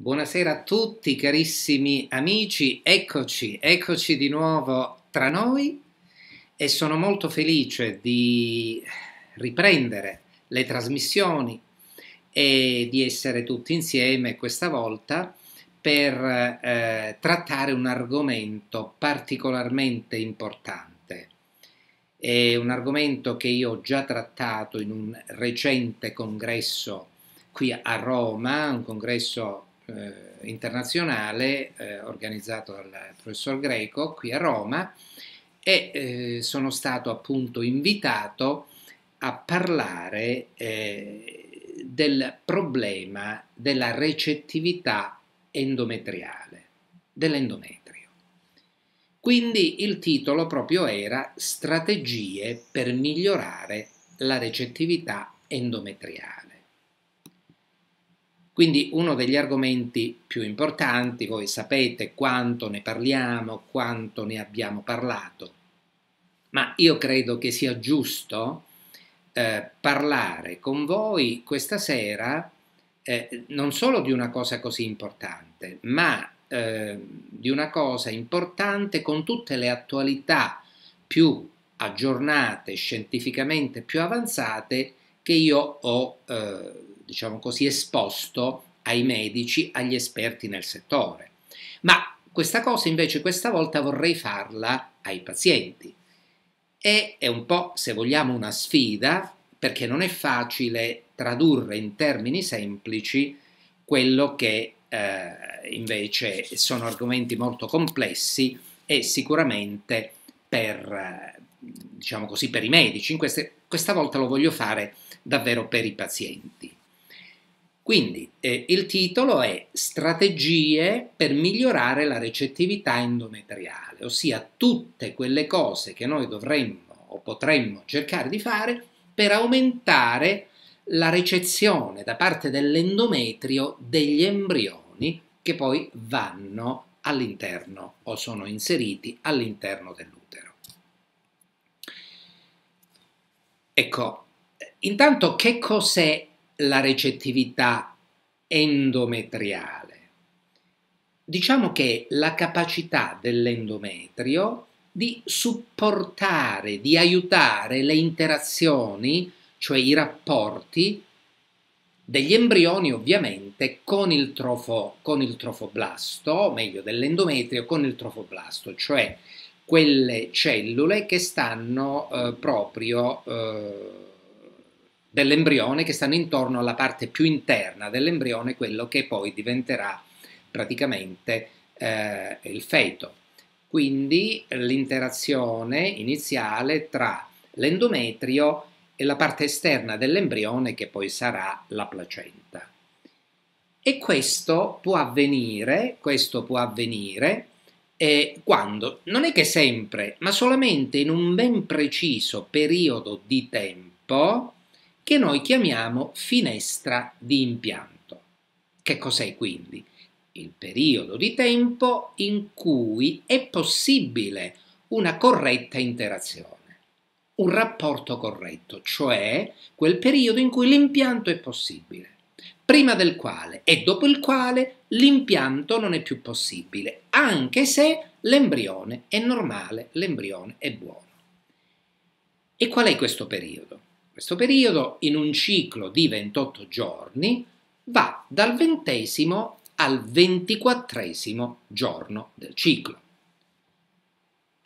Buonasera a tutti carissimi amici, eccoci, eccoci di nuovo tra noi e sono molto felice di riprendere le trasmissioni e di essere tutti insieme questa volta per eh, trattare un argomento particolarmente importante. È un argomento che io ho già trattato in un recente congresso qui a Roma, un congresso eh, internazionale eh, organizzato dal professor Greco qui a Roma e eh, sono stato appunto invitato a parlare eh, del problema della recettività endometriale, dell'endometrio. Quindi il titolo proprio era Strategie per migliorare la recettività endometriale. Quindi uno degli argomenti più importanti, voi sapete quanto ne parliamo, quanto ne abbiamo parlato, ma io credo che sia giusto eh, parlare con voi questa sera eh, non solo di una cosa così importante, ma eh, di una cosa importante con tutte le attualità più aggiornate, scientificamente più avanzate che io ho eh, diciamo così, esposto ai medici, agli esperti nel settore. Ma questa cosa invece questa volta vorrei farla ai pazienti. E è un po', se vogliamo, una sfida, perché non è facile tradurre in termini semplici quello che eh, invece sono argomenti molto complessi e sicuramente per, diciamo così, per i medici. Queste, questa volta lo voglio fare davvero per i pazienti. Quindi eh, il titolo è Strategie per migliorare la recettività endometriale, ossia tutte quelle cose che noi dovremmo o potremmo cercare di fare per aumentare la recezione da parte dell'endometrio degli embrioni che poi vanno all'interno o sono inseriti all'interno dell'utero. Ecco, intanto che cos'è la recettività endometriale. Diciamo che la capacità dell'endometrio di supportare, di aiutare le interazioni, cioè i rapporti degli embrioni ovviamente con il, trofo, con il trofoblasto, o meglio dell'endometrio con il trofoblasto, cioè quelle cellule che stanno eh, proprio eh, dell'embrione che stanno intorno alla parte più interna dell'embrione, quello che poi diventerà praticamente eh, il feto. Quindi l'interazione iniziale tra l'endometrio e la parte esterna dell'embrione che poi sarà la placenta. E questo può avvenire, questo può avvenire eh, quando? Non è che sempre, ma solamente in un ben preciso periodo di tempo che noi chiamiamo finestra di impianto. Che cos'è quindi? Il periodo di tempo in cui è possibile una corretta interazione, un rapporto corretto, cioè quel periodo in cui l'impianto è possibile, prima del quale e dopo il quale l'impianto non è più possibile, anche se l'embrione è normale, l'embrione è buono. E qual è questo periodo? Questo periodo, in un ciclo di 28 giorni, va dal ventesimo al ventiquattresimo giorno del ciclo.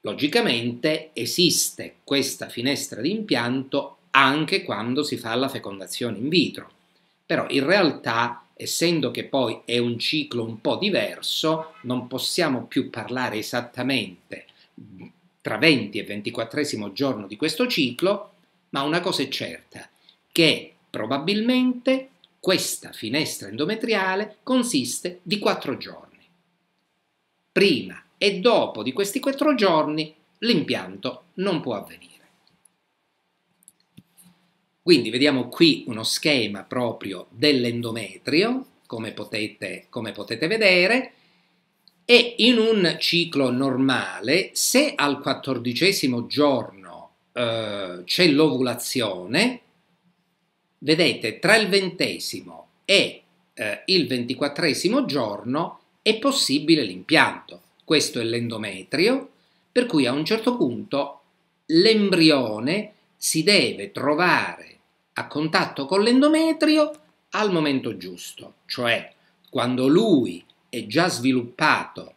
Logicamente esiste questa finestra di impianto anche quando si fa la fecondazione in vitro, però in realtà, essendo che poi è un ciclo un po' diverso, non possiamo più parlare esattamente tra 20 e 24 giorno di questo ciclo, ma una cosa è certa, che probabilmente questa finestra endometriale consiste di quattro giorni. Prima e dopo di questi quattro giorni l'impianto non può avvenire. Quindi vediamo qui uno schema proprio dell'endometrio, come potete, come potete vedere, e in un ciclo normale, se al quattordicesimo giorno eh, c'è l'ovulazione, vedete, tra il ventesimo e eh, il ventiquattresimo giorno è possibile l'impianto. Questo è l'endometrio, per cui a un certo punto l'embrione si deve trovare a contatto con l'endometrio al momento giusto, cioè quando lui è già sviluppato,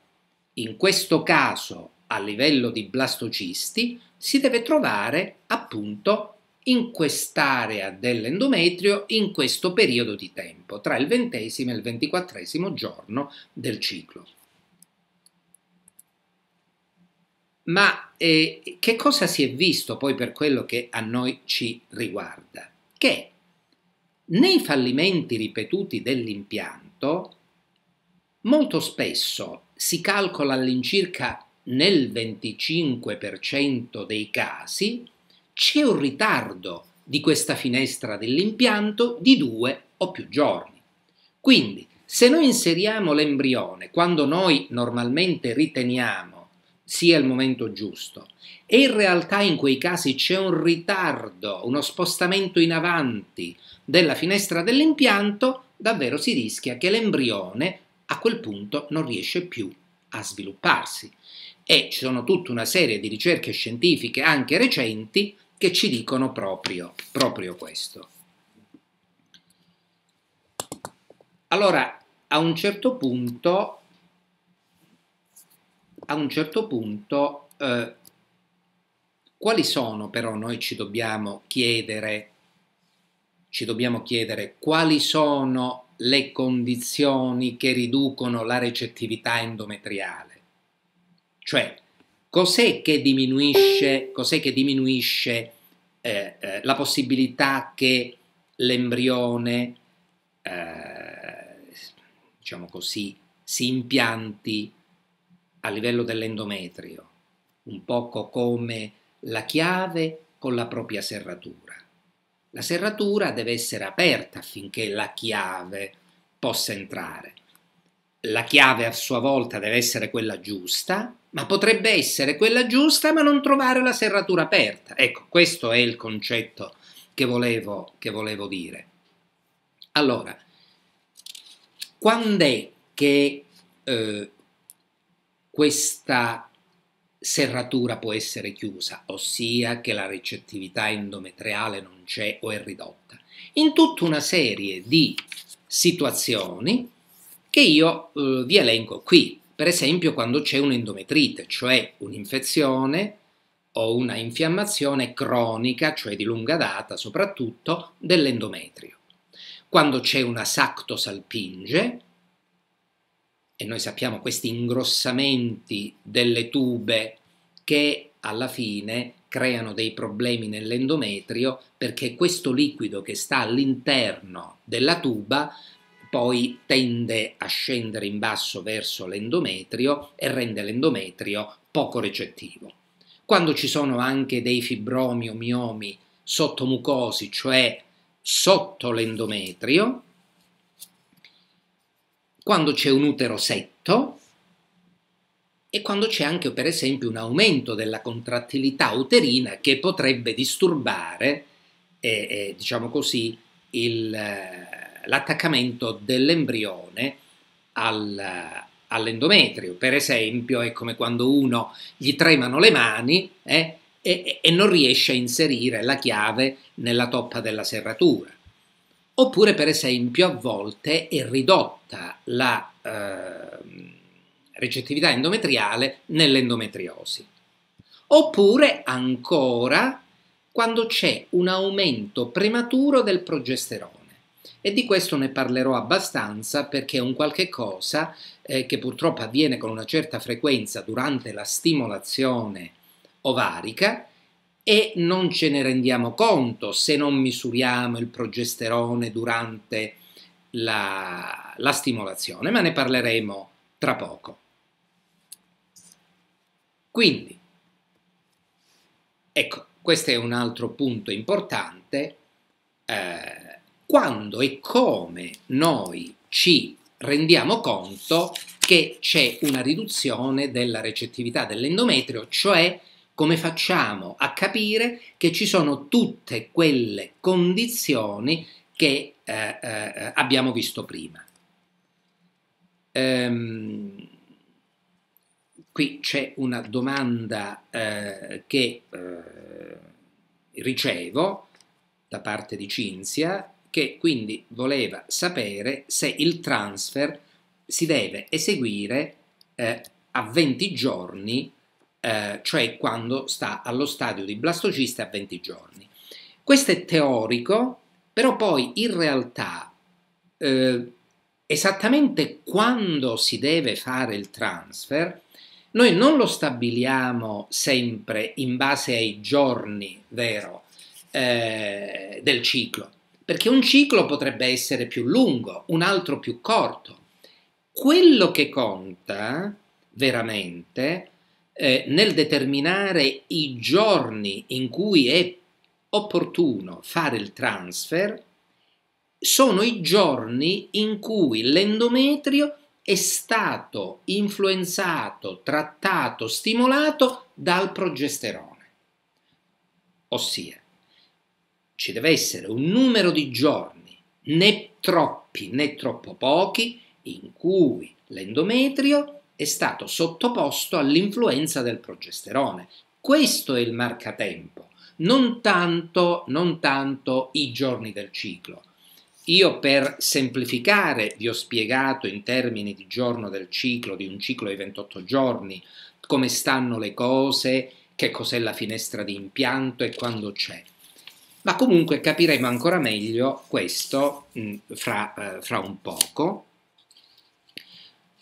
in questo caso a livello di blastocisti, si deve trovare appunto in quest'area dell'endometrio in questo periodo di tempo, tra il ventesimo e il ventiquattresimo giorno del ciclo. Ma eh, che cosa si è visto poi per quello che a noi ci riguarda? Che nei fallimenti ripetuti dell'impianto molto spesso si calcola all'incirca nel 25% dei casi c'è un ritardo di questa finestra dell'impianto di due o più giorni. Quindi, se noi inseriamo l'embrione quando noi normalmente riteniamo sia il momento giusto e in realtà in quei casi c'è un ritardo, uno spostamento in avanti della finestra dell'impianto, davvero si rischia che l'embrione a quel punto non riesce più a svilupparsi e ci sono tutta una serie di ricerche scientifiche anche recenti che ci dicono proprio, proprio questo. Allora, a un certo punto, a un certo punto eh, quali sono però noi ci dobbiamo chiedere, ci dobbiamo chiedere quali sono le condizioni che riducono la recettività endometriale? Cioè, cos'è che diminuisce, cos'è che diminuisce eh, eh, la possibilità che l'embrione, eh, diciamo così, si impianti a livello dell'endometrio, un poco come la chiave con la propria serratura. La serratura deve essere aperta affinché la chiave possa entrare. La chiave a sua volta deve essere quella giusta ma potrebbe essere quella giusta ma non trovare la serratura aperta. Ecco, questo è il concetto che volevo, che volevo dire. Allora, quando è che eh, questa serratura può essere chiusa, ossia che la recettività endometriale non c'è o è ridotta? In tutta una serie di situazioni che io eh, vi elenco qui per esempio quando c'è un'endometrite, cioè un'infezione o una infiammazione cronica, cioè di lunga data soprattutto, dell'endometrio. Quando c'è una sactosalpinge, e noi sappiamo questi ingrossamenti delle tube che alla fine creano dei problemi nell'endometrio perché questo liquido che sta all'interno della tuba poi tende a scendere in basso verso l'endometrio e rende l'endometrio poco recettivo. Quando ci sono anche dei fibromi o miomi sottomucosi, cioè sotto l'endometrio, quando c'è un utero setto e quando c'è anche per esempio un aumento della contrattilità uterina che potrebbe disturbare eh, eh, diciamo così il, eh, l'attaccamento dell'embrione al, all'endometrio. Per esempio, è come quando uno gli tremano le mani eh, e, e, non riesce a inserire la chiave nella toppa della serratura. Oppure, per esempio, a volte è ridotta la eh, recettività endometriale nell'endometriosi. Oppure ancora quando c'è un aumento prematuro del progesterone e di questo ne parlerò abbastanza perché è un qualche cosa eh, che purtroppo avviene con una certa frequenza durante la stimolazione ovarica e non ce ne rendiamo conto se non misuriamo il progesterone durante la, la stimolazione, ma ne parleremo tra poco. Quindi, ecco, questo è un altro punto importante eh, quando e come noi ci rendiamo conto che c'è una riduzione della recettività dell'endometrio, cioè come facciamo a capire che ci sono tutte quelle condizioni che eh, eh, abbiamo visto prima. Ehm, qui c'è una domanda eh, che eh, ricevo da parte di Cinzia che quindi voleva sapere se il transfer si deve eseguire eh, a 20 giorni, eh, cioè quando sta allo stadio di blastocista a 20 giorni. Questo è teorico, però poi in realtà eh, esattamente quando si deve fare il transfer, noi non lo stabiliamo sempre in base ai giorni, vero, eh, del ciclo, perché un ciclo potrebbe essere più lungo, un altro più corto. Quello che conta veramente eh, nel determinare i giorni in cui è opportuno fare il transfer sono i giorni in cui l'endometrio è stato influenzato, trattato, stimolato dal progesterone. Ossia, ci deve essere un numero di giorni, né troppi né troppo pochi, in cui l'endometrio è stato sottoposto all'influenza del progesterone. Questo è il marcatempo, non tanto, non tanto i giorni del ciclo. Io per semplificare vi ho spiegato in termini di giorno del ciclo, di un ciclo di 28 giorni, come stanno le cose, che cos'è la finestra di impianto e quando c'è ma comunque capiremo ancora meglio questo mh, mm, fra, eh, fra, un poco.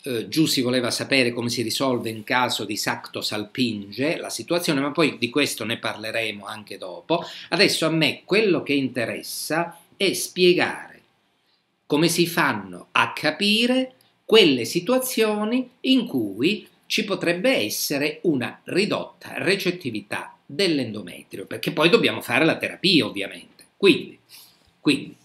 Eh, Giù si voleva sapere come si risolve in caso di sacto salpinge la situazione, ma poi di questo ne parleremo anche dopo. Adesso a me quello che interessa è spiegare come si fanno a capire quelle situazioni in cui ci potrebbe essere una ridotta recettività dell'endometrio, perché poi dobbiamo fare la terapia ovviamente. Quindi, quindi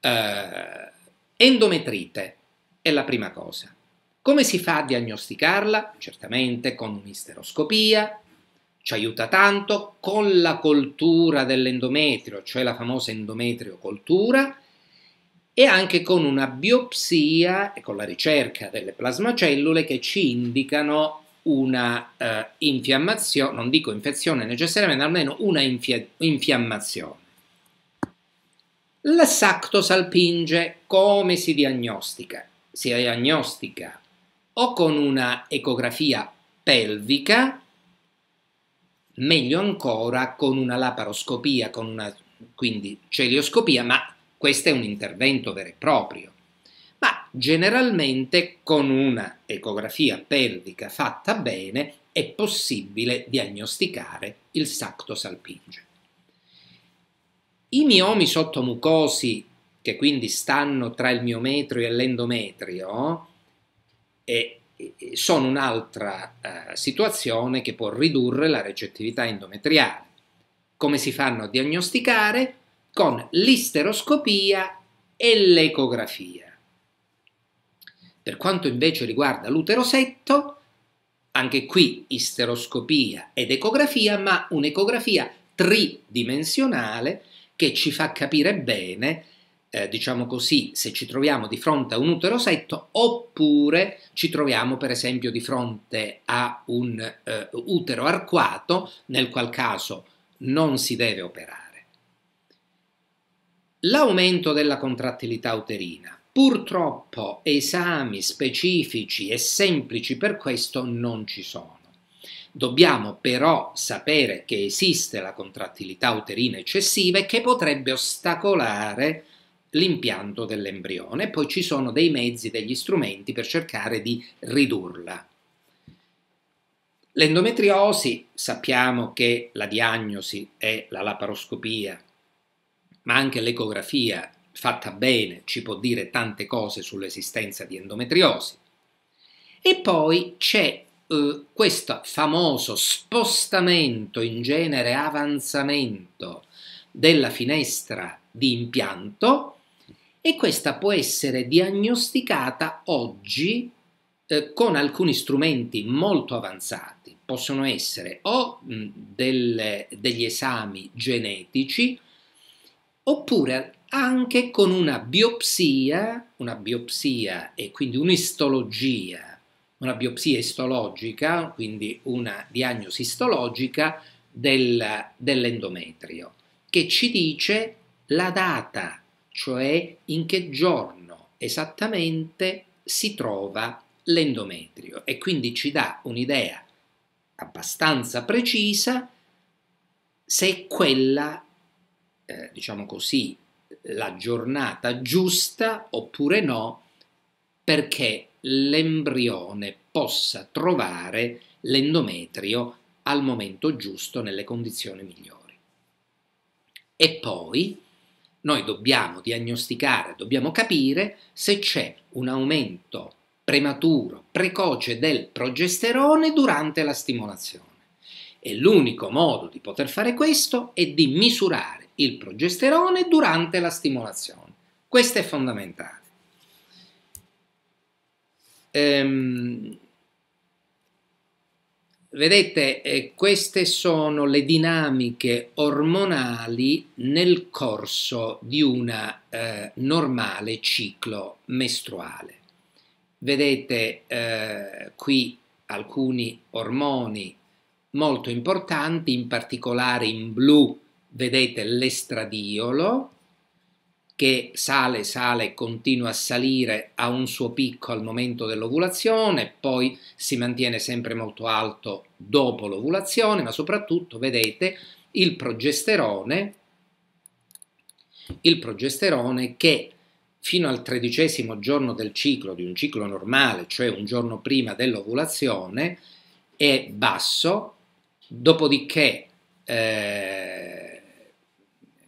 eh, endometrite è la prima cosa. Come si fa a diagnosticarla? Certamente con un'isteroscopia, ci aiuta tanto con la coltura dell'endometrio, cioè la famosa endometriocoltura, e anche con una biopsia e con la ricerca delle plasmacellule che ci indicano una eh, infiammazione, non dico infezione necessariamente, almeno una infia infiammazione. La sactosalpinge come si diagnostica? Si diagnostica o con una ecografia pelvica, meglio ancora con una laparoscopia, con una quindi celioscopia, ma questo è un intervento vero e proprio. Generalmente con una ecografia pelvica fatta bene è possibile diagnosticare il sacto salpinge. I miomi sottomucosi, che quindi stanno tra il miometrio e l'endometrio, e sono un'altra eh, situazione che può ridurre la recettività endometriale. Come si fanno a diagnosticare? Con l'isteroscopia e l'ecografia. Per quanto invece riguarda l'uterosetto, anche qui isteroscopia ed ecografia, ma un'ecografia tridimensionale che ci fa capire bene, eh, diciamo così, se ci troviamo di fronte a un uterosetto oppure ci troviamo per esempio di fronte a un eh, utero arcuato, nel qual caso non si deve operare. L'aumento della contrattilità uterina. Purtroppo esami specifici e semplici per questo non ci sono. Dobbiamo però sapere che esiste la contrattilità uterina eccessiva e che potrebbe ostacolare l'impianto dell'embrione, poi ci sono dei mezzi, degli strumenti per cercare di ridurla. L'endometriosi sappiamo che la diagnosi è la laparoscopia, ma anche l'ecografia fatta bene, ci può dire tante cose sull'esistenza di endometriosi. E poi c'è eh, questo famoso spostamento, in genere avanzamento, della finestra di impianto e questa può essere diagnosticata oggi eh, con alcuni strumenti molto avanzati. Possono essere o mh, delle, degli esami genetici oppure anche con una biopsia, una biopsia e quindi un'istologia, una biopsia istologica, quindi una diagnosi istologica del, dell'endometrio, che ci dice la data, cioè in che giorno esattamente si trova l'endometrio e quindi ci dà un'idea abbastanza precisa se quella, eh, diciamo così, la giornata giusta oppure no perché l'embrione possa trovare l'endometrio al momento giusto nelle condizioni migliori. E poi noi dobbiamo diagnosticare, dobbiamo capire se c'è un aumento prematuro, precoce del progesterone durante la stimolazione. E l'unico modo di poter fare questo è di misurare il progesterone durante la stimolazione. Questo è fondamentale. Ehm, vedete, eh, queste sono le dinamiche ormonali nel corso di un eh, normale ciclo mestruale. Vedete eh, qui alcuni ormoni molto importanti, in particolare in blu vedete l'estradiolo che sale, sale, continua a salire a un suo picco al momento dell'ovulazione, poi si mantiene sempre molto alto dopo l'ovulazione, ma soprattutto vedete il progesterone, il progesterone che fino al tredicesimo giorno del ciclo, di un ciclo normale, cioè un giorno prima dell'ovulazione, è basso, dopodiché eh,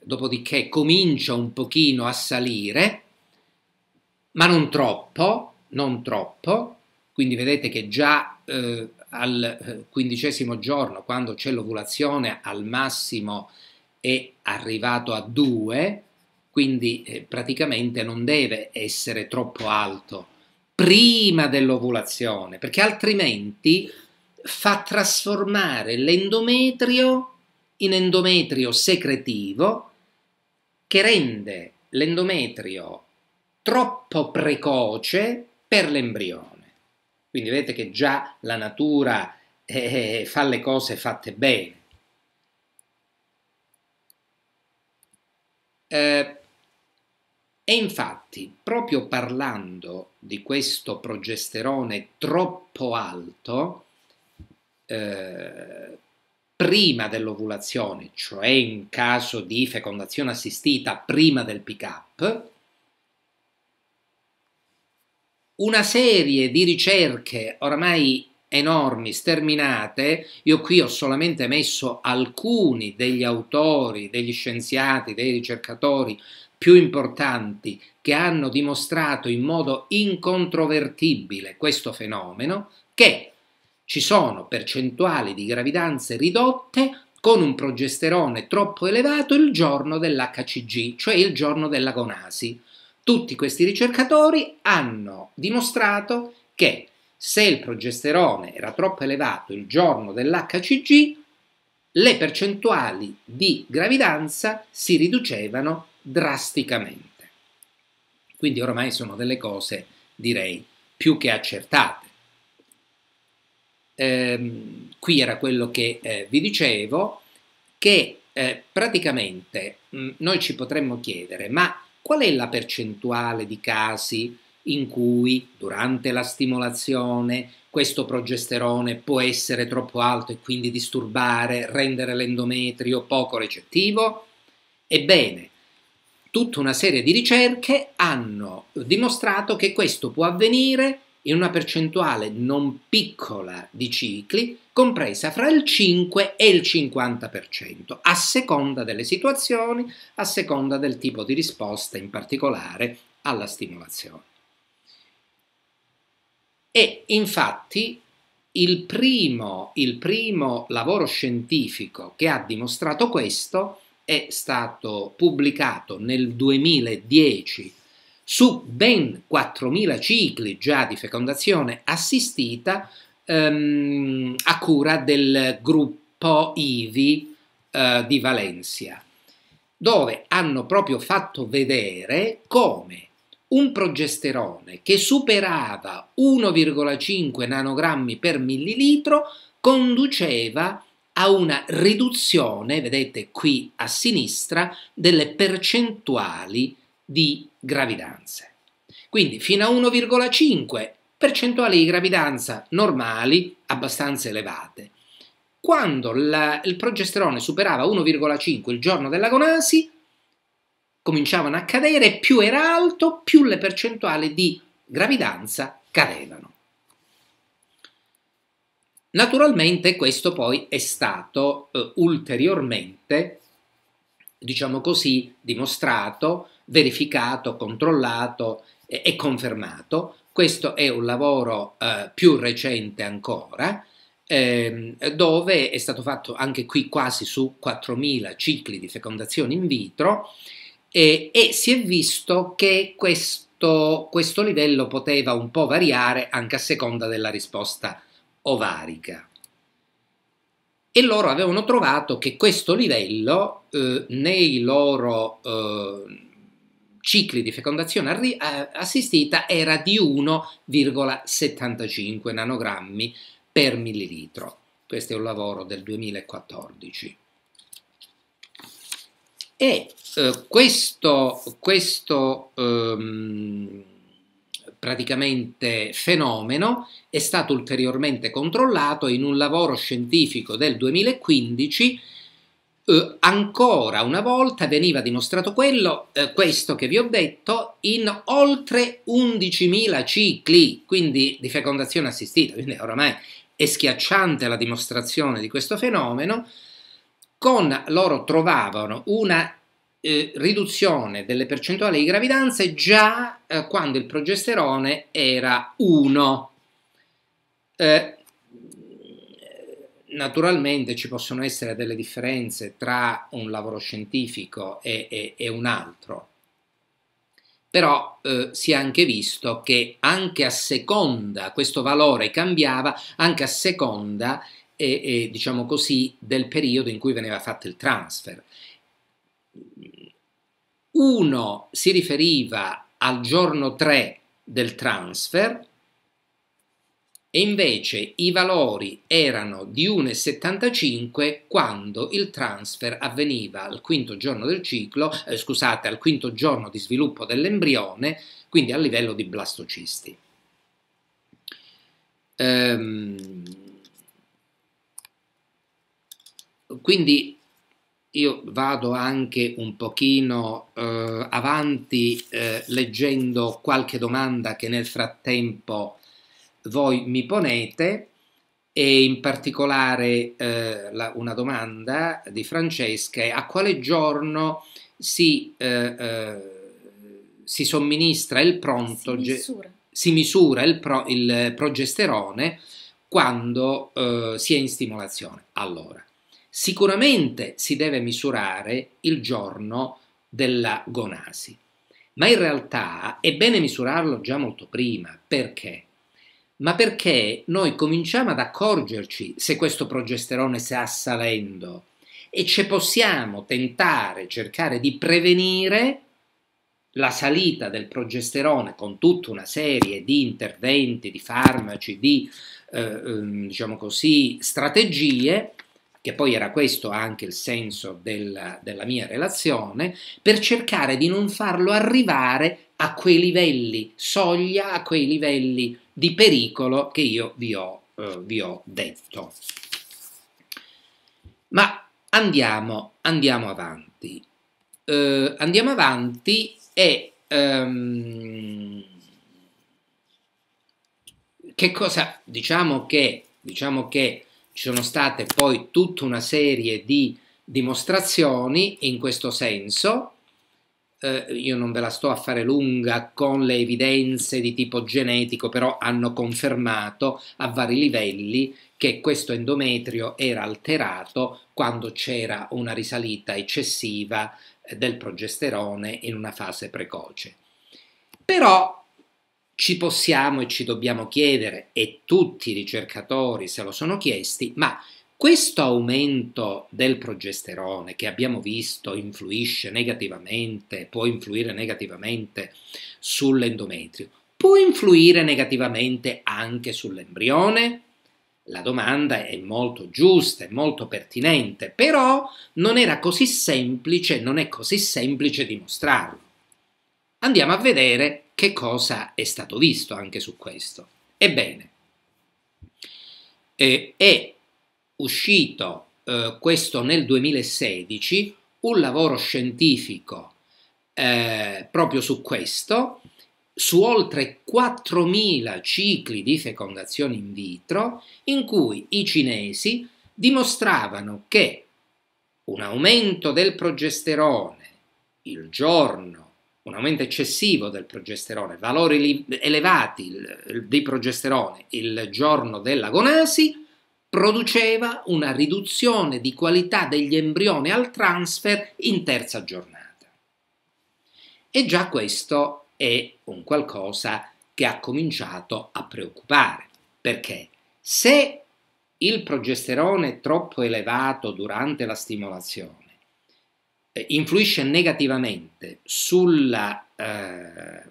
dopodiché comincia un pochino a salire, ma non troppo, non troppo, quindi vedete che già eh, al eh, quindicesimo giorno, quando c'è l'ovulazione, al massimo è arrivato a 2, quindi eh, praticamente non deve essere troppo alto prima dell'ovulazione, perché altrimenti fa trasformare l'endometrio in endometrio secretivo che rende l'endometrio troppo precoce per l'embrione. Quindi vedete che già la natura eh, fa le cose fatte bene. Eh, e infatti, proprio parlando di questo progesterone troppo alto, eh, prima dell'ovulazione, cioè in caso di fecondazione assistita prima del pick-up, una serie di ricerche oramai enormi, sterminate, io qui ho solamente messo alcuni degli autori, degli scienziati, dei ricercatori più importanti che hanno dimostrato in modo incontrovertibile questo fenomeno, che ci sono percentuali di gravidanze ridotte con un progesterone troppo elevato il giorno dell'HCG, cioè il giorno della gonasi. Tutti questi ricercatori hanno dimostrato che se il progesterone era troppo elevato il giorno dell'HCG, le percentuali di gravidanza si riducevano drasticamente. Quindi ormai sono delle cose, direi, più che accertate ehm, qui era quello che eh, vi dicevo, che eh, praticamente mh, mm, noi ci potremmo chiedere, ma qual è la percentuale di casi in cui durante la stimolazione questo progesterone può essere troppo alto e quindi disturbare, rendere l'endometrio poco recettivo? Ebbene, tutta una serie di ricerche hanno dimostrato che questo può avvenire in una percentuale non piccola di cicli, compresa fra il 5 e il 50%, a seconda delle situazioni, a seconda del tipo di risposta in particolare alla stimolazione. E infatti il primo, il primo lavoro scientifico che ha dimostrato questo è stato pubblicato nel 2010 su ben 4.000 cicli già di fecondazione assistita ehm, a cura del gruppo IVI eh, di Valencia, dove hanno proprio fatto vedere come un progesterone che superava 1,5 nanogrammi per millilitro conduceva a una riduzione, vedete qui a sinistra, delle percentuali di gravidanze. Quindi fino a 1,5 percentuali di gravidanza normali abbastanza elevate. Quando la, il progesterone superava 1,5 il giorno dell'agonasi, cominciavano a cadere, più era alto, più le percentuali di gravidanza cadevano. Naturalmente questo poi è stato eh, ulteriormente, diciamo così, dimostrato verificato, controllato e, e confermato. Questo è un lavoro eh, più recente ancora, ehm, dove è stato fatto anche qui quasi su 4.000 cicli di fecondazione in vitro eh, e si è visto che questo, questo livello poteva un po' variare anche a seconda della risposta ovarica e loro avevano trovato che questo livello eh, nei loro eh, cicli di fecondazione eh, assistita era di 1,75 nanogrammi per millilitro. Questo è un lavoro del 2014. E eh, questo, questo ehm, praticamente fenomeno è stato ulteriormente controllato in un lavoro scientifico del 2015 eh, ancora una volta veniva dimostrato quello, eh, questo che vi ho detto, in oltre 11.000 cicli, quindi di fecondazione assistita, quindi oramai è schiacciante la dimostrazione di questo fenomeno, con loro trovavano una eh, riduzione delle percentuali di gravidanze già eh, quando il progesterone era 1. Eh, Naturalmente ci possono essere delle differenze tra un lavoro scientifico e, e, e un altro, però eh, si è anche visto che anche a seconda, questo valore cambiava anche a seconda, eh, eh, diciamo così, del periodo in cui veniva fatto il transfer. Uno si riferiva al giorno 3 del transfer, e invece i valori erano di 1,75 quando il transfer avveniva al quinto giorno del ciclo, eh, scusate, al quinto giorno di sviluppo dell'embrione, quindi a livello di blastocisti. Ehm, quindi io vado anche un pochino eh, avanti eh, leggendo qualche domanda che nel frattempo voi mi ponete e in particolare eh, la, una domanda di Francesca è a quale giorno si, eh, eh, si somministra il pronto, si misura, si misura il, pro, il, progesterone quando eh, si è in stimolazione. Allora, sicuramente si deve misurare il giorno della gonasi, ma in realtà è bene misurarlo già molto prima perché? ma perché noi cominciamo ad accorgerci se questo progesterone sta salendo e ci possiamo tentare, cercare di prevenire la salita del progesterone con tutta una serie di interventi, di farmaci, di eh, ehm, diciamo così, strategie che poi era questo anche il senso del, della mia relazione, per cercare di non farlo arrivare a quei livelli soglia, a quei livelli di pericolo che io vi ho, eh, vi ho detto. Ma andiamo, andiamo avanti. Eh, andiamo avanti e ehm, che cosa diciamo che, diciamo che ci sono state poi tutta una serie di dimostrazioni in questo senso, eh, io non ve la sto a fare lunga con le evidenze di tipo genetico, però hanno confermato a vari livelli che questo endometrio era alterato quando c'era una risalita eccessiva eh, del progesterone in una fase precoce. Però ci possiamo e ci dobbiamo chiedere, e tutti i ricercatori se lo sono chiesti, ma questo aumento del progesterone che abbiamo visto influisce negativamente, può influire negativamente sull'endometrio, può influire negativamente anche sull'embrione? La domanda è molto giusta, è molto pertinente, però non era così semplice, non è così semplice dimostrarlo. Andiamo a vedere che cosa è stato visto anche su questo? Ebbene, eh, è uscito eh, questo nel 2016 un lavoro scientifico eh, proprio su questo, su oltre 4.000 cicli di fecondazione in vitro, in cui i cinesi dimostravano che un aumento del progesterone il giorno un aumento eccessivo del progesterone, valori elevati di progesterone il giorno della gonasi produceva una riduzione di qualità degli embrioni al transfer in terza giornata. E già questo è un qualcosa che ha cominciato a preoccupare, perché se il progesterone è troppo elevato durante la stimolazione, eh, influisce negativamente sulla, eh,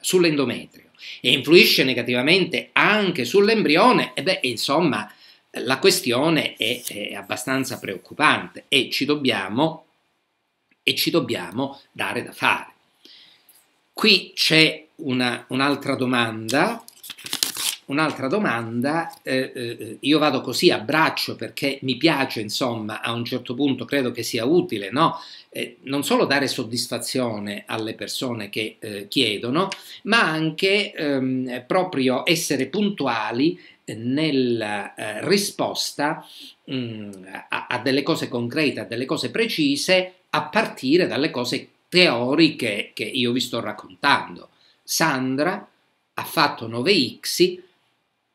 sull'endometrio e influisce negativamente anche sull'embrione, e beh, insomma, la questione è, è abbastanza preoccupante e ci, dobbiamo, e ci dobbiamo dare da fare. Qui c'è una, un'altra domanda un'altra domanda, eh, eh, io vado così a braccio perché mi piace, insomma, a un certo punto credo che sia utile, no? eh, non solo dare soddisfazione alle persone che eh, chiedono, ma anche ehm, proprio essere puntuali eh, nella eh, risposta mh, mm, a, a delle cose concrete, a delle cose precise, a partire dalle cose teoriche che io vi sto raccontando. Sandra ha fatto 9x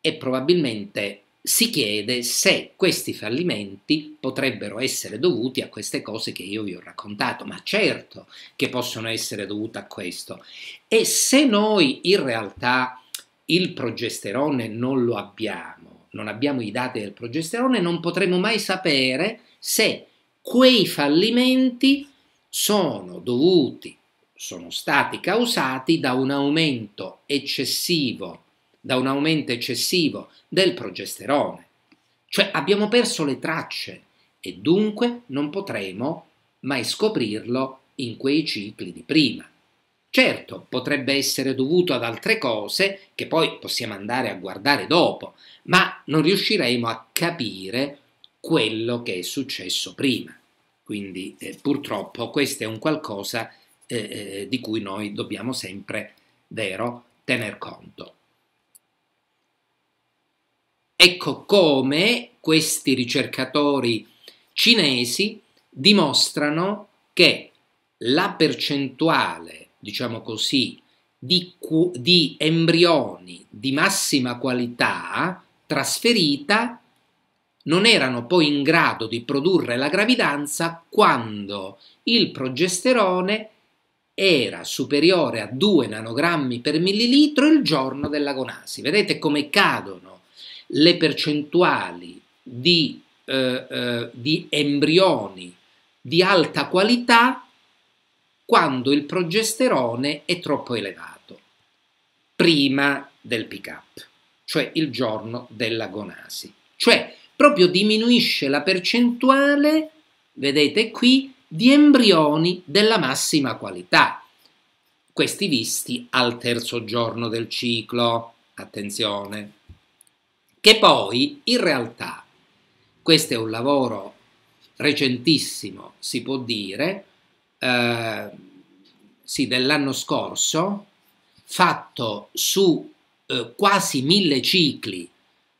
e probabilmente si chiede se questi fallimenti potrebbero essere dovuti a queste cose che io vi ho raccontato, ma certo che possono essere dovute a questo. E se noi in realtà il progesterone non lo abbiamo, non abbiamo i dati del progesterone, non potremo mai sapere se quei fallimenti sono dovuti, sono stati causati da un aumento eccessivo da un aumento eccessivo del progesterone. Cioè abbiamo perso le tracce e dunque non potremo mai scoprirlo in quei cicli di prima. Certo, potrebbe essere dovuto ad altre cose che poi possiamo andare a guardare dopo, ma non riusciremo a capire quello che è successo prima. Quindi eh, purtroppo questo è un qualcosa eh, eh di cui noi dobbiamo sempre, vero, tener conto. Ecco come questi ricercatori cinesi dimostrano che la percentuale, diciamo così, di, di embrioni di massima qualità trasferita non erano poi in grado di produrre la gravidanza quando il progesterone era superiore a 2 nanogrammi per millilitro il giorno dell'agonasi. Vedete come cadono le percentuali di, eh, eh, di embrioni di alta qualità quando il progesterone è troppo elevato, prima del pick-up, cioè il giorno della gonasi. Cioè proprio diminuisce la percentuale, vedete qui, di embrioni della massima qualità, questi visti al terzo giorno del ciclo. Attenzione! che poi in realtà, questo è un lavoro recentissimo, si può dire, eh, sì, dell'anno scorso, fatto su eh, quasi mille cicli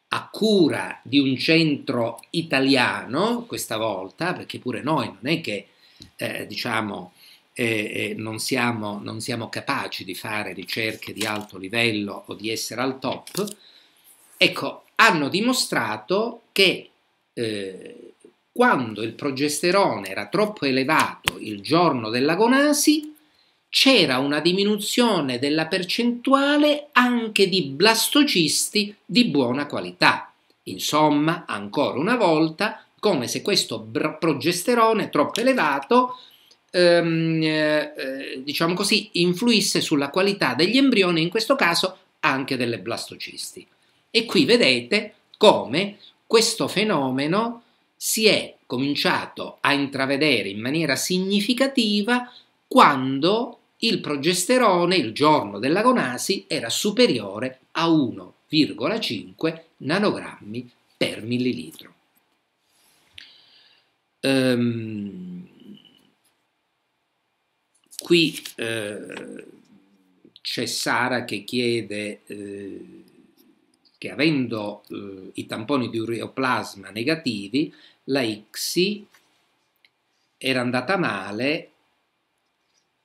a cura di un centro italiano, questa volta, perché pure noi non è che, eh, diciamo, eh, eh non, siamo, non siamo capaci di fare ricerche di alto livello o di essere al top, ecco, hanno dimostrato che eh, quando il progesterone era troppo elevato il giorno dell'agonasi, c'era una diminuzione della percentuale anche di blastocisti di buona qualità. Insomma, ancora una volta, come se questo progesterone troppo elevato ehm, eh, diciamo così, influisse sulla qualità degli embrioni, in questo caso anche delle blastocisti. E qui vedete come questo fenomeno si è cominciato a intravedere in maniera significativa quando il progesterone il giorno dell'agonasi era superiore a 1,5 nanogrammi per millilitro. Ehm, qui eh, c'è Sara che chiede eh, che avendo eh, i tamponi di ureoplasma negativi, la ICSI era andata male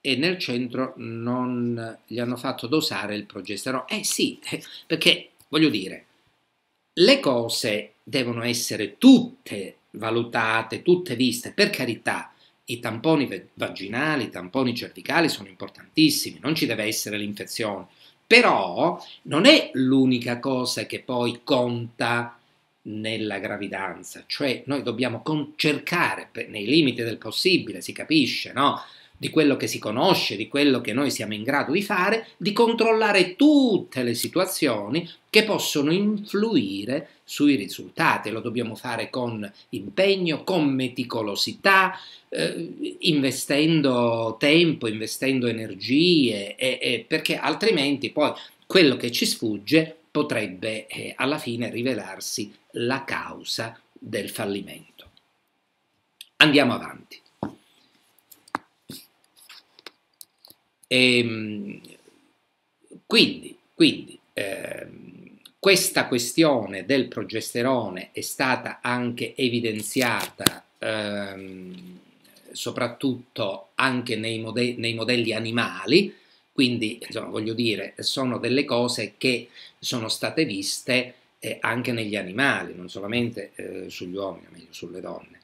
e nel centro non gli hanno fatto dosare il progesterone. Eh sì, eh, perché voglio dire, le cose devono essere tutte valutate, tutte viste, per carità. I tamponi vaginali, i tamponi cervicali sono importantissimi, non ci deve essere l'infezione, però non è l'unica cosa che poi conta nella gravidanza, cioè noi dobbiamo cercare, nei limiti del possibile, si capisce, no? di quello che si conosce, di quello che noi siamo in grado di fare, di controllare tutte le situazioni che possono influire sui risultati. Lo dobbiamo fare con impegno, con meticolosità, eh, investendo tempo, investendo energie, e, e perché altrimenti poi quello che ci sfugge potrebbe eh, alla fine rivelarsi la causa del fallimento. Andiamo avanti. E, ehm, quindi, quindi ehm, questa questione del progesterone è stata anche evidenziata ehm, soprattutto anche nei, mode nei, modelli animali, quindi insomma, voglio dire, sono delle cose che sono state viste eh, anche negli animali, non solamente eh, sugli uomini, meglio sulle donne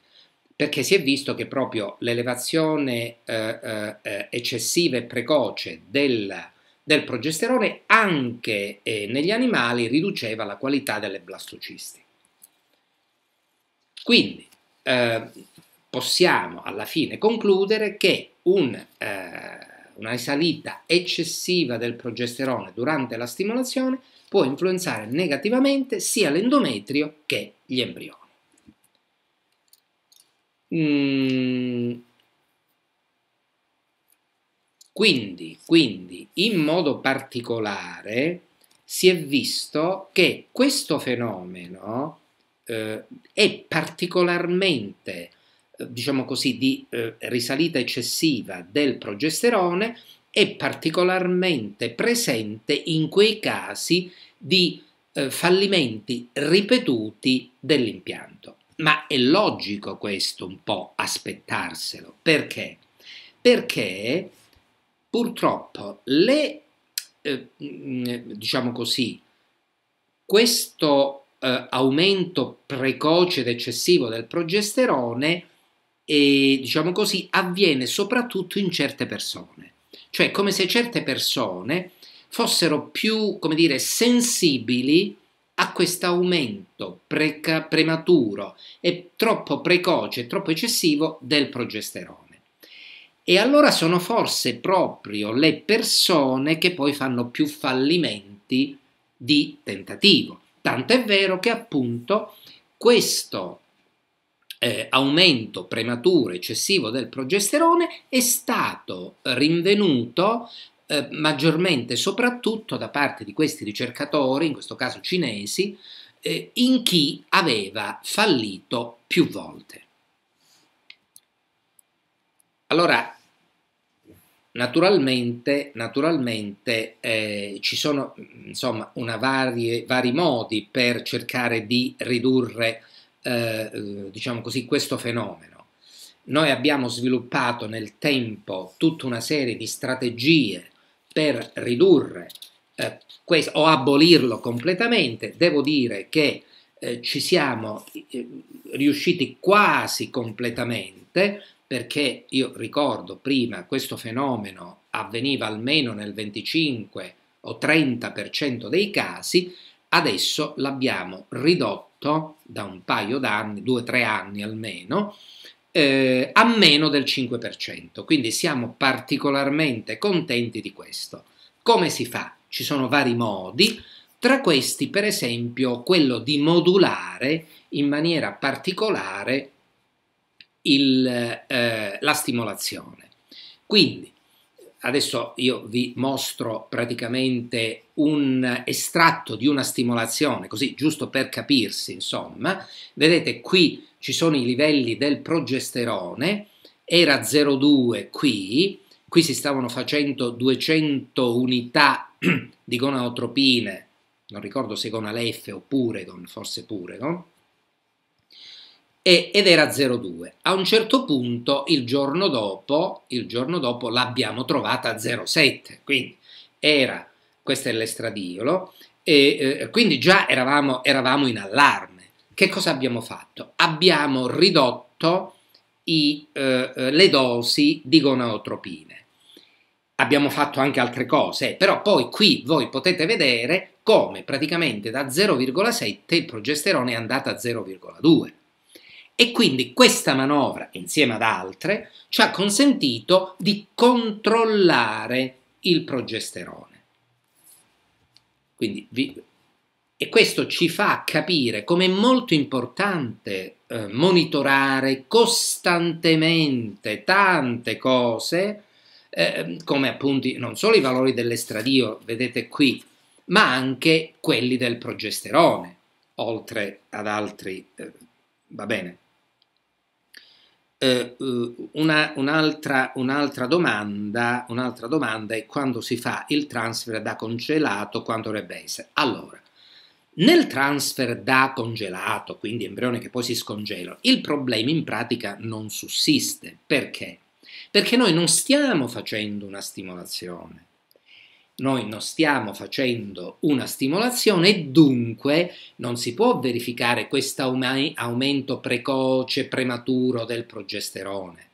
perché si è visto che proprio l'elevazione eh, eh, eh, eccessiva e precoce del, del progesterone anche eh, negli animali riduceva la qualità delle blastocisti. Quindi eh, possiamo alla fine concludere che un, eh, una risalita eccessiva del progesterone durante la stimolazione può influenzare negativamente sia l'endometrio che gli embrioni. Mm. Quindi, quindi, in modo particolare, si è visto che questo fenomeno eh, è particolarmente, eh, diciamo così, di eh, risalita eccessiva del progesterone, è particolarmente presente in quei casi di eh, fallimenti ripetuti dell'impianto. Ma è logico questo un po' aspettarselo. Perché? Perché purtroppo le, eh, mm, eh diciamo così, questo eh, aumento precoce ed eccessivo del progesterone, eh, diciamo così, avviene soprattutto in certe persone. Cioè come se certe persone fossero più, come dire, sensibili a questo aumento preca- prematuro e troppo precoce, troppo eccessivo del progesterone. E allora sono forse proprio le persone che poi fanno più fallimenti di tentativo. Tanto è vero che appunto questo eh, aumento prematuro eccessivo del progesterone è stato rinvenuto eh, maggiormente, soprattutto da parte di questi ricercatori, in questo caso cinesi, eh, in chi aveva fallito più volte. Allora, naturalmente, naturalmente eh, ci sono insomma, varie, vari modi per cercare di ridurre eh, eh, diciamo così, questo fenomeno. Noi abbiamo sviluppato nel tempo tutta una serie di strategie per ridurre eh, questo, o abolirlo completamente, devo dire che eh, ci siamo eh, riusciti quasi completamente perché io ricordo prima questo fenomeno avveniva almeno nel 25 o 30% dei casi, adesso l'abbiamo ridotto da un paio d'anni, due o tre anni almeno, eh, a meno del 5%, quindi siamo particolarmente contenti di questo. Come si fa? Ci sono vari modi, tra questi per esempio quello di modulare in maniera particolare il, eh, la stimolazione. Quindi adesso io vi mostro praticamente un estratto di una stimolazione, così giusto per capirsi, insomma, vedete qui ci sono i livelli del progesterone, era 0,2 qui, qui si stavano facendo 200 unità di gonadotropine, non ricordo se gonalef oppure puregon, forse pure, puregon, ed era 0,2. A un certo punto, il giorno dopo, dopo l'abbiamo trovata a 0,7, quindi era, questo è l'estradiolo, e eh, quindi già eravamo, eravamo in allarme che cosa abbiamo fatto? Abbiamo ridotto i, eh, eh, le dosi di gonadotropine. Abbiamo fatto anche altre cose, però poi qui voi potete vedere come praticamente da 0,7 il progesterone è andato a 0,2. E quindi questa manovra, insieme ad altre, ci ha consentito di controllare il progesterone. Quindi vi e questo ci fa capire come è molto importante eh, monitorare costantemente tante cose, eh, come appunto non solo i valori dell'estradio, vedete qui, ma anche quelli del progesterone, oltre ad altri, eh, va bene. Eh, eh, una, un'altra, un'altra, domanda, un'altra domanda è quando si fa il transfer da congelato, quando dovrebbe essere. Allora, nel transfer da congelato, quindi embrione che poi si scongela, il problema in pratica non sussiste. Perché? Perché noi non stiamo facendo una stimolazione. Noi non stiamo facendo una stimolazione e dunque non si può verificare questo aumento precoce, prematuro del progesterone.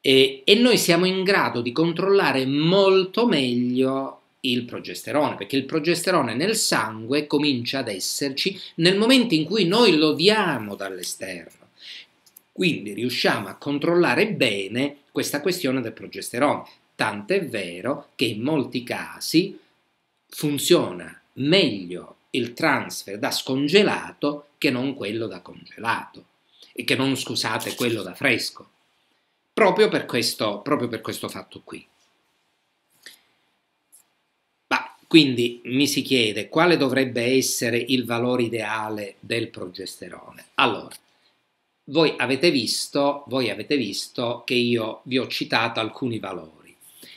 E, e noi siamo in grado di controllare molto meglio il progesterone, perché il progesterone nel sangue comincia ad esserci nel momento in cui noi lo diamo dall'esterno. Quindi riusciamo a controllare bene questa questione del progesterone. Tant'è vero che in molti casi funziona meglio il transfer da scongelato che non quello da congelato e che non, scusate, quello da fresco. Proprio per questo, proprio per questo fatto qui. Quindi mi si chiede quale dovrebbe essere il valore ideale del progesterone. Allora, voi avete visto, voi avete visto che io vi ho citato alcuni valori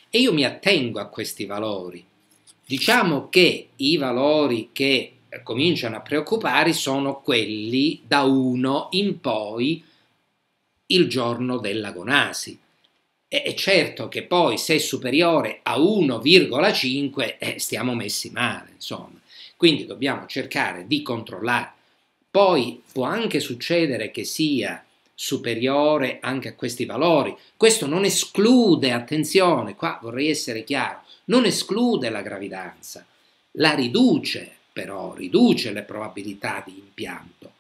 e io mi attengo a questi valori. Diciamo che i valori che cominciano a preoccupare sono quelli da 1 in poi il giorno dell'agonasi. E certo che poi se è superiore a 1,5 eh, stiamo messi male, insomma. Quindi dobbiamo cercare di controllare. Poi può anche succedere che sia superiore anche a questi valori. Questo non esclude, attenzione, qua vorrei essere chiaro, non esclude la gravidanza, la riduce però, riduce le probabilità di impianto.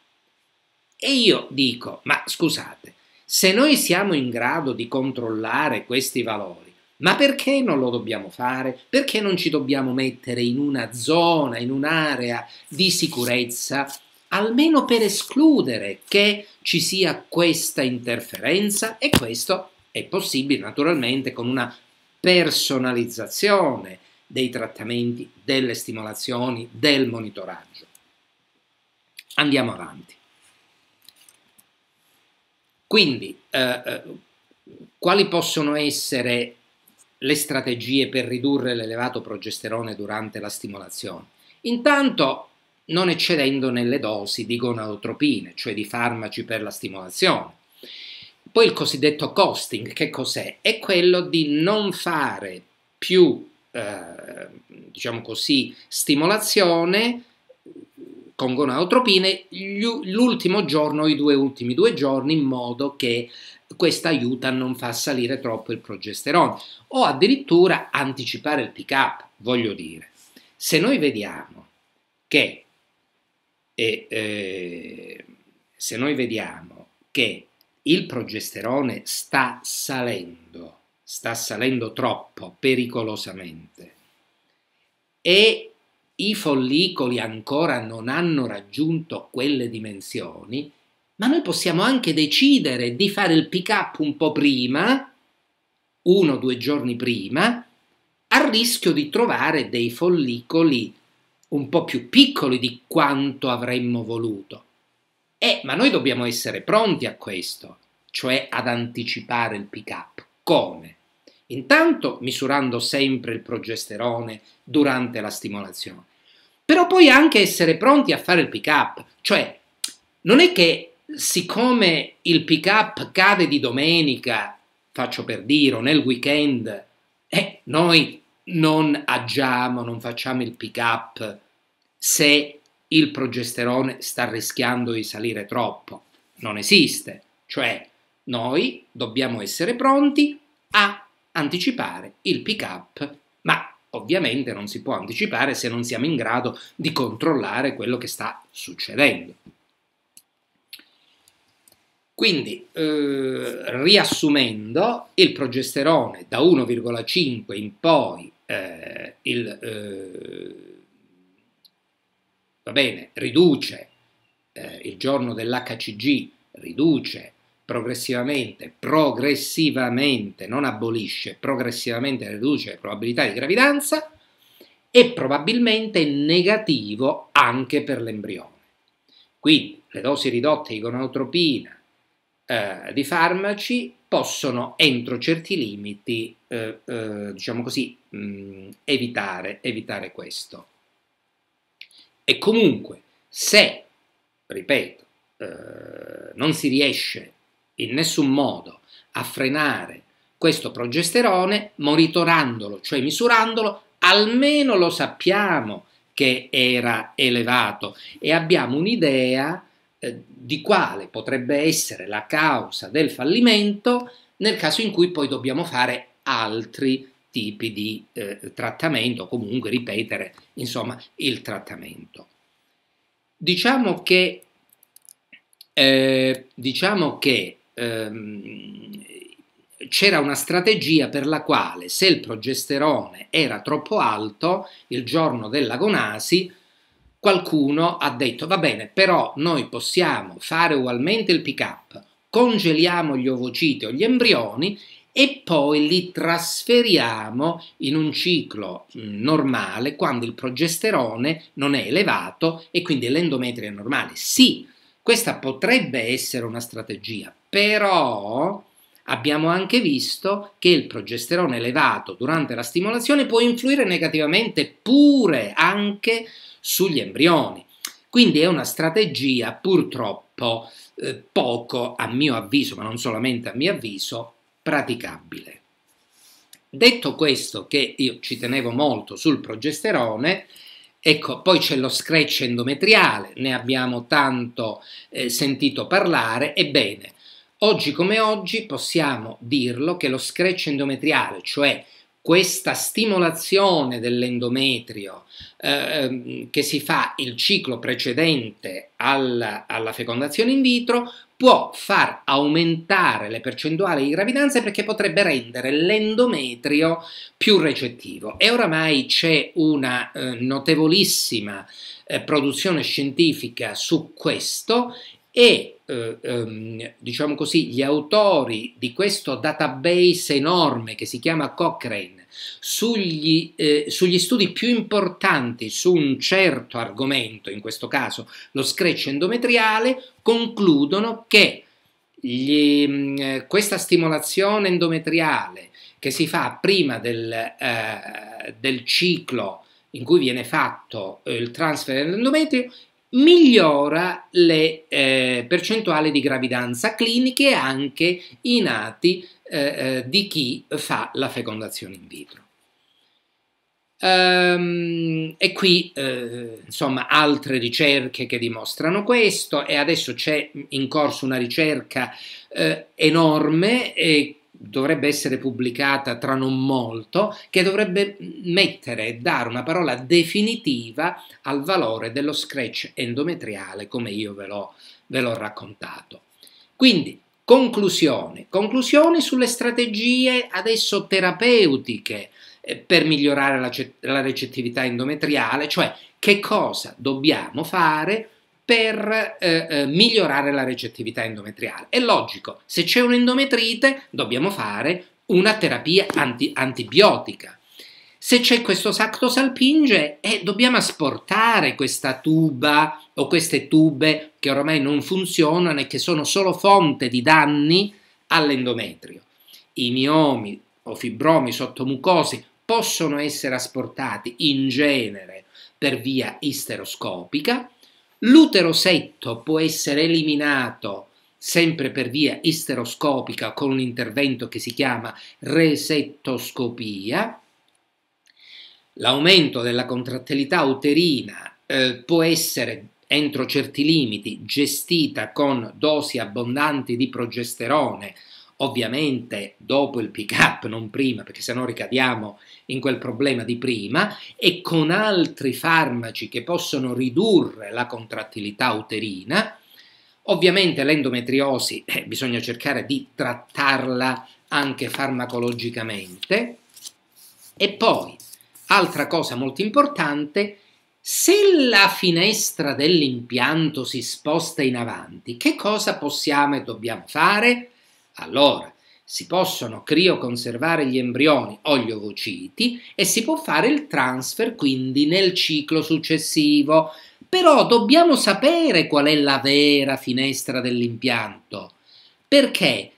E io dico, ma scusate, se noi siamo in grado di controllare questi valori, ma perché non lo dobbiamo fare? Perché non ci dobbiamo mettere in una zona, in un'area di sicurezza, almeno per escludere che ci sia questa interferenza e questo è possibile naturalmente con una personalizzazione dei trattamenti, delle stimolazioni, del monitoraggio. Andiamo avanti. Quindi, eh, eh, quali possono essere le strategie per ridurre l'elevato progesterone durante la stimolazione? Intanto non eccedendo nelle dosi di gonadotropine, cioè di farmaci per la stimolazione. Poi il cosiddetto costing, che cos'è? È quello di non fare più, eh, diciamo così, stimolazione con congonoeutropine l'ultimo giorno, i due ultimi due giorni, in modo che questa aiuta a non far salire troppo il progesterone o addirittura anticipare il pick up, voglio dire. Se noi vediamo che, eh, eh, se noi vediamo che il progesterone sta salendo, sta salendo troppo pericolosamente e i follicoli ancora non hanno raggiunto quelle dimensioni, ma noi possiamo anche decidere di fare il pick up un po' prima, uno o due giorni prima, a rischio di trovare dei follicoli un po' più piccoli di quanto avremmo voluto. Eh, ma noi dobbiamo essere pronti a questo, cioè ad anticipare il pick up. Come? Intanto misurando sempre il progesterone durante la stimolazione, però poi anche essere pronti a fare il pick up, cioè non è che siccome il pick up cade di domenica, faccio per dire, o nel weekend, eh, noi non agiamo, non facciamo il pick up se il progesterone sta rischiando di salire troppo. Non esiste. Cioè, noi dobbiamo essere pronti a anticipare il pick-up, ma ovviamente non si può anticipare se non siamo in grado di controllare quello che sta succedendo. Quindi, eh, riassumendo, il progesterone da 1,5 in poi eh, il, eh, va bene, riduce eh, il giorno dell'HCG riduce progressivamente, progressivamente, non abolisce, progressivamente riduce le probabilità di gravidanza, è probabilmente negativo anche per l'embrione. Quindi le dosi ridotte di gonotropina eh, di farmaci possono, entro certi limiti, eh, eh, diciamo così, mh, evitare, evitare questo. E comunque, se, ripeto, eh, non si riesce in nessun modo a frenare questo progesterone, monitorandolo, cioè misurandolo, almeno lo sappiamo che era elevato e abbiamo un'idea eh, di quale potrebbe essere la causa del fallimento nel caso in cui poi dobbiamo fare altri tipi di eh, trattamento, comunque ripetere insomma il trattamento. Diciamo che, eh, diciamo che ehm, c'era una strategia per la quale se il progesterone era troppo alto il giorno dell'agonasi, qualcuno ha detto va bene, però noi possiamo fare ugualmente il pick-up, congeliamo gli ovociti o gli embrioni e poi li trasferiamo in un ciclo mm, normale quando il progesterone non è elevato e quindi l'endometria è normale. Sì, questa potrebbe essere una strategia, però abbiamo anche visto che il progesterone elevato durante la stimolazione può influire negativamente pure anche sugli embrioni. Quindi è una strategia purtroppo eh, poco, a mio avviso, ma non solamente a mio avviso, praticabile. Detto questo, che io ci tenevo molto sul progesterone, Ecco, poi c'è lo scratch endometriale, ne abbiamo tanto eh, sentito parlare, ebbene, Oggi come oggi possiamo dirlo che lo scratch endometriale, cioè questa stimolazione dell'endometrio eh, ehm, che si fa il ciclo precedente alla, alla, fecondazione in vitro, può far aumentare le percentuali di gravidanze perché potrebbe rendere l'endometrio più recettivo. E oramai c'è una eh, notevolissima eh, produzione scientifica su questo e eh, ehm, diciamo così, gli autori di questo database enorme che si chiama Cochrane sugli, eh, sugli, studi più importanti su un certo argomento, in questo caso lo scratch endometriale, concludono che gli, eh, questa stimolazione endometriale che si fa prima del, eh, del ciclo in cui viene fatto il transfer endometrio migliora le eh, percentuali di gravidanza cliniche anche i nati eh, eh, di chi fa la fecondazione in vitro. Um, e qui eh, insomma altre ricerche che dimostrano questo e adesso c'è in corso una ricerca eh, enorme dovrebbe essere pubblicata tra non molto, che dovrebbe mettere e dare una parola definitiva al valore dello scratch endometriale come io ve l'ho, ve l'ho raccontato. Quindi, conclusione, conclusioni sulle strategie adesso terapeutiche eh, per migliorare la, la recettività endometriale, cioè che cosa dobbiamo fare per eh, eh, migliorare la recettività endometriale. È logico, se c'è un'endometrite dobbiamo fare una terapia anti antibiotica. Se c'è questo sacto salpinge, eh, dobbiamo asportare questa tuba o queste tube che ormai non funzionano e che sono solo fonte di danni all'endometrio. I miomi o fibromi sottomucosi possono essere asportati in genere per via isteroscopica, L'utero setto può essere eliminato sempre per via isteroscopica con un intervento che si chiama resettoscopia. L'aumento della contrattilità uterina eh, può essere entro certi limiti gestita con dosi abbondanti di progesterone ovviamente dopo il pick up, non prima, perché sennò ricadiamo in quel problema di prima, e con altri farmaci che possono ridurre la contrattilità uterina. Ovviamente l'endometriosi eh, bisogna cercare di trattarla anche farmacologicamente. E poi, altra cosa molto importante, se la finestra dell'impianto si sposta in avanti, che cosa possiamo e dobbiamo fare? Allora, si possono crioconservare gli embrioni o gli ovociti e si può fare il transfer quindi nel ciclo successivo. Però dobbiamo sapere qual è la vera finestra dell'impianto, perché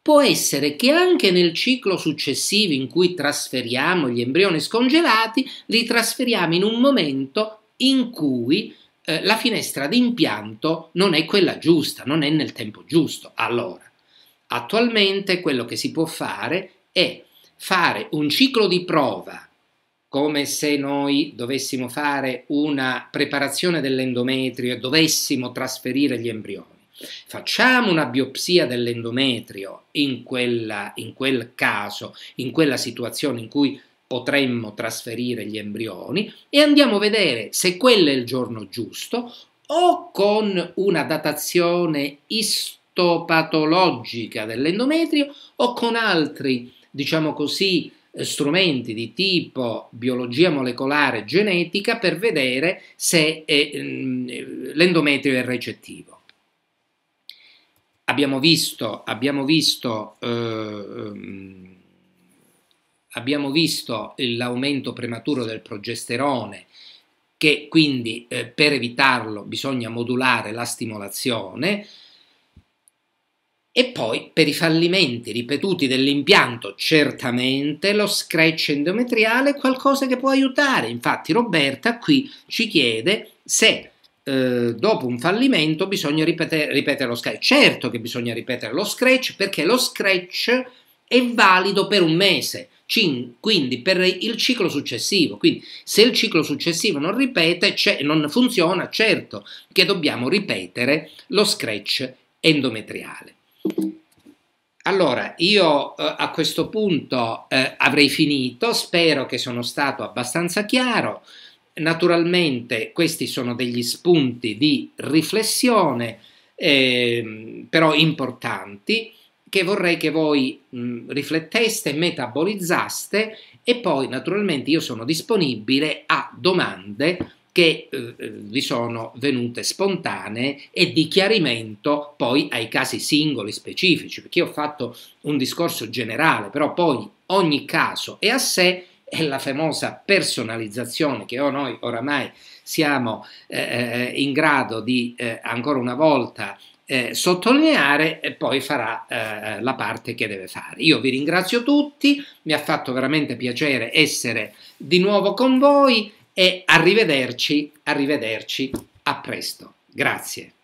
può essere che anche nel ciclo successivo in cui trasferiamo gli embrioni scongelati, li trasferiamo in un momento in cui eh, la finestra d'impianto non è quella giusta, non è nel tempo giusto. Allora, Attualmente quello che si può fare è fare un ciclo di prova, come se noi dovessimo fare una preparazione dell'endometrio e dovessimo trasferire gli embrioni. Facciamo una biopsia dell'endometrio in, quella, in quel caso, in quella situazione in cui potremmo trasferire gli embrioni e andiamo a vedere se quello è il giorno giusto o con una datazione istorica patologica dell'endometrio o con altri, diciamo così, eh, strumenti di tipo biologia molecolare genetica per vedere se eh, mm, l'endometrio è recettivo. Abbiamo visto, abbiamo visto, eh, ehm, visto l'aumento prematuro del progesterone che quindi eh, per evitarlo bisogna modulare la stimolazione, e poi, per i fallimenti ripetuti dell'impianto, certamente lo scratch endometriale è qualcosa che può aiutare. Infatti Roberta qui ci chiede se eh, dopo un fallimento bisogna ripetere, ripetere lo scratch. Certo che bisogna ripetere lo scratch perché lo scratch è valido per un mese, quindi per il ciclo successivo. Quindi se il ciclo successivo non ripete, non funziona, certo che dobbiamo ripetere lo scratch endometriale. Allora, io eh, a questo punto eh, avrei finito, spero che sono stato abbastanza chiaro. Naturalmente questi sono degli spunti di riflessione, eh, però importanti, che vorrei che voi mh, mm, rifletteste, metabolizzaste e poi naturalmente io sono disponibile a domande che eh, eh, vi sono venute spontanee e di chiarimento poi ai casi singoli specifici, perché io ho fatto un discorso generale, però poi ogni caso è a sé è la famosa personalizzazione che noi oramai siamo eh, eh in grado di eh, ancora una volta eh, sottolineare e poi farà eh, la parte che deve fare. Io vi ringrazio tutti, mi ha fatto veramente piacere essere di nuovo con voi e arrivederci, arrivederci, a presto. Grazie.